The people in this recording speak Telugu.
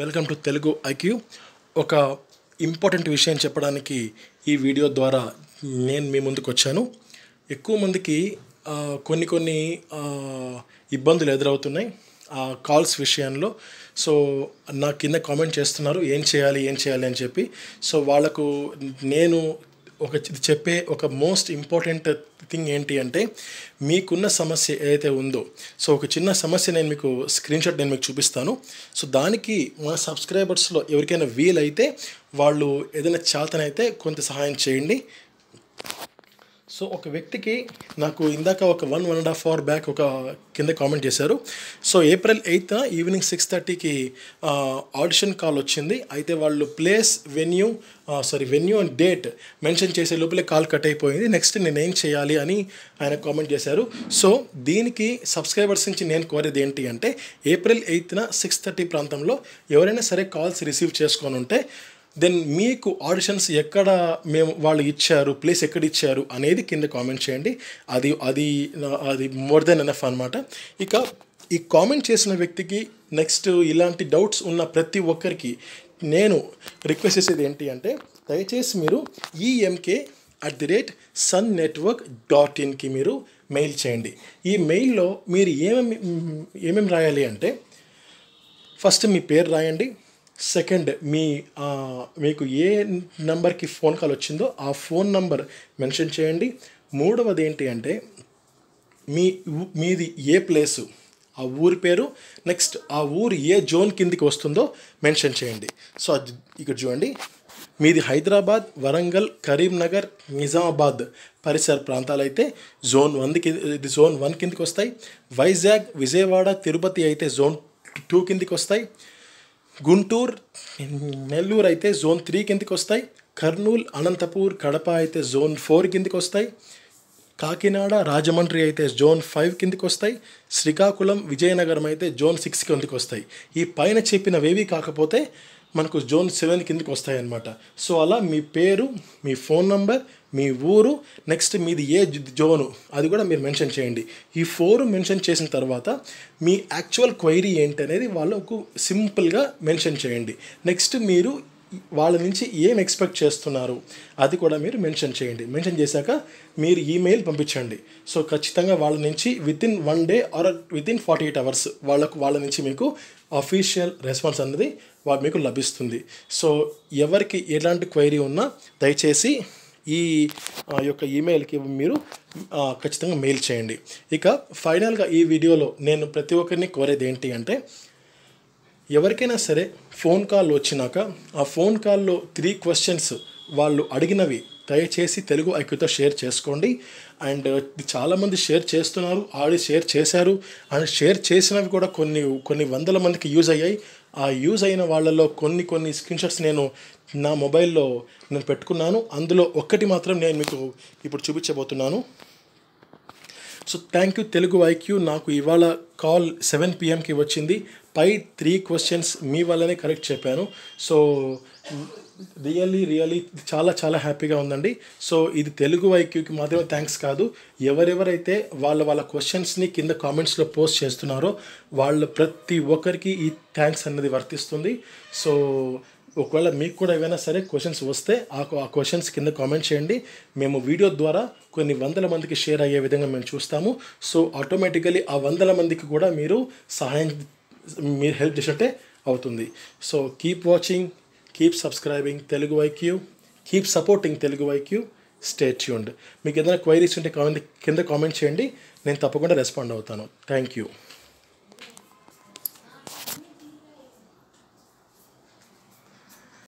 వెల్కమ్ టు తెలుగు ఐక్యూ ఒక ఇంపార్టెంట్ విషయం చెప్పడానికి ఈ వీడియో ద్వారా నేను మీ ముందుకు వచ్చాను ఎక్కువ మందికి కొన్ని కొన్ని ఇబ్బందులు ఎదురవుతున్నాయి ఆ కాల్స్ విషయంలో సో నా కింద కామెంట్ చేస్తున్నారు ఏం చేయాలి ఏం చేయాలి అని చెప్పి సో వాళ్ళకు నేను ఒక ఇది చెప్పే ఒక మోస్ట్ ఇంపార్టెంట్ థింగ్ ఏంటి అంటే మీకున్న సమస్య ఏదైతే ఉందో సో ఒక చిన్న సమస్య నేను మీకు స్క్రీన్ షాట్ నేను మీకు చూపిస్తాను సో దానికి మన సబ్స్క్రైబర్స్లో ఎవరికైనా వీలైతే వాళ్ళు ఏదైనా చేతనైతే కొంత సహాయం చేయండి సో ఒక వ్యక్తికి నాకు ఇందాక ఒక one one and half hour back ఒక కింద కామెంట్ చేశారు so April eighth evening six థర్టీకి ఆడిషన్ కాల్ వచ్చింది అయితే వాళ్ళు place venue sorry venue and date mention చేసే లోపలే కాల్ కట్ అయిపోయింది నెక్స్ట్ నేను ఏం చేయాలి అని ఆయన కామెంట్ చేశారు సో దీనికి సబ్స్క్రైబర్స్ నుంచి నేను కోరేది ఏంటి అంటే ఏప్రిల్ ఎయిత్న సిక్స్ థర్టీ ప్రాంతంలో ఎవరైనా సరే కాల్స్ రిసీవ్ చేసుకొని ఉంటే దెన్ మీకు ఆడిషన్స్ ఎక్కడ మేము వాళ్ళు ఇచ్చారు ప్లేస్ ఎక్కడ ఇచ్చారు అనేది కింద కామెంట్ చేయండి అది అది అది మోర్ దెన్ ఎనఫ్ అనమాట ఇక ఈ కామెంట్ చేసిన వ్యక్తికి నెక్స్ట్ ఇలాంటి డౌట్స్ ఉన్న ప్రతి ఒక్కరికి నేను రిక్వెస్ట్ చేసేది ఏంటి అంటే దయచేసి మీరు E M K at the rate sun network dot ఇన్కి మీరు మెయిల్ చేయండి ఈ మెయిల్లో మీరు ఏమేమి ఏమేమి రాయాలి అంటే ఫస్ట్ మీ పేరు రాయండి సెకండ్ మీ మీకు ఏ నెంబర్కి ఫోన్ కాల్ వచ్చిందో ఆ ఫోన్ నంబర్ మెన్షన్ చేయండి మూడవది ఏంటి అంటే మీ మీది ఏ ప్లేసు ఆ ఊరి పేరు నెక్స్ట్ ఆ ఊరు ఏ జోన్ కిందికి వస్తుందో మెన్షన్ చేయండి సో ఇక్కడ చూడండి మీది హైదరాబాద్ వరంగల్ కరీంనగర్ నిజామాబాద్ పరిసర ప్రాంతాలు అయితే జోన్ వన్ ఇది జోన్ వన్ కిందికి వస్తాయి వైజాగ్ విజయవాడ తిరుపతి అయితే జోన్ టూ కిందికి వస్తాయి గుంటూరు నెల్లూరు అయితే జోన్ త్రీ కిందకి వస్తాయి కర్నూలు అనంతపూర్ కడప అయితే జోన్ ఫోర్ కిందకి వస్తాయి కాకినాడ రాజమండ్రి అయితే జోన్ ఫైవ్ కిందకి వస్తాయి శ్రీకాకుళం విజయనగరం అయితే జోన్ సిక్స్ కిందకి వస్తాయి ఈ పైన చెప్పినవేవి కాకపోతే మనకు జోన్ సెవెన్ కిందకి వస్తాయన్నమాట సో అలా మీ పేరు మీ ఫోన్ నంబర్ మీ ఊరు నెక్స్ట్ మీది ఏ జోను అది కూడా మీరు మెన్షన్ చేయండి ఈ ఫోర్ మెన్షన్ చేసిన తర్వాత మీ యాక్చువల్ క్వైరీ ఏంటి అనేది వాళ్ళకు సింపుల్గా మెన్షన్ చేయండి నెక్స్ట్ మీరు వాళ్ళ నుంచి ఏం ఎక్స్పెక్ట్ చేస్తున్నారు అది కూడా మీరు మెన్షన్ చేయండి మెన్షన్ చేశాక మీరు ఈమెయిల్ పంపించండి సో ఖచ్చితంగా వాళ్ళ నుంచి within one day or within forty eight hours వాళ్ళకు వాళ్ళ నుంచి మీకు అఫీషియల్ రెస్పాన్స్ అనేది మీకు లభిస్తుంది సో ఎవరికి ఎలాంటి క్వైరీ ఉన్నా దయచేసి ఈ యొక్క ఈమెయిల్కి మీరు ఖచ్చితంగా మెయిల్ చేయండి ఇక ఫైనల్గా ఈ వీడియోలో నేను ప్రతి ఒక్కరిని కోరేది ఏంటి అంటే ఎవరికైనా సరే ఫోన్ కాల్ వచ్చినాక ఆ ఫోన్ కాల్లో త్రీ క్వశ్చన్స్ వాళ్ళు అడిగినవి దయచేసి తెలుగు ఐక్యతో షేర్ చేసుకోండి అండ్ చాలామంది షేర్ చేస్తున్నారు ఆడి షేర్ చేశారు అండ్ షేర్ చేసినవి కూడా కొన్ని కొన్ని వందల మందికి యూజ్ అయ్యాయి ఆ యూజ్ అయిన వాళ్ళలో కొన్ని కొన్ని స్క్రీన్ షాట్స్ నేను నా మొబైల్లో నేను పెట్టుకున్నాను అందులో ఒక్కటి మాత్రం నేను మీకు ఇప్పుడు చూపించబోతున్నాను so thank you Telugu IQ నాకు ఇవాళ కాల్ సెవెన్ పిఎంకి వచ్చింది పై త్రీ క్వశ్చన్స్ మీ వల్లనే కరెక్ట్ చెప్పాను సో రియల్లీ రియల్లీ చాలా చాలా హ్యాపీగా ఉందండి సో ఇది తెలుగు వైక్యూకి మాత్రమే థ్యాంక్స్ కాదు ఎవరెవరైతే వాళ్ళ వాళ్ళ క్వశ్చన్స్ని కింద కామెంట్స్లో పోస్ట్ చేస్తున్నారో వాళ్ళ ప్రతి ఒక్కరికి ఈ థ్యాంక్స్ అన్నది వర్తిస్తుంది సో ఒకవేళ మీకు కూడా ఏమైనా సరే క్వశ్చన్స్ వస్తే ఆ క్వశ్చన్స్ కింద కామెంట్ చేయండి మేము వీడియో ద్వారా కొన్ని వందల మందికి షేర్ అయ్యే విధంగా మేము చూస్తాము సో ఆటోమేటికలీ ఆ వందల మందికి కూడా మీరు సహాయం మీరు హెల్ప్ చేసినట్టే అవుతుంది so keep watching keep subscribing Telugu IQ keep supporting Telugu IQ stay tuned మీకు ఏదైనా క్వైరీస్ ఉంటే కామెంట్ కింద కామెంట్ చేయండి నేను తప్పకుండా రెస్పాండ్ అవుతాను థ్యాంక్ యూ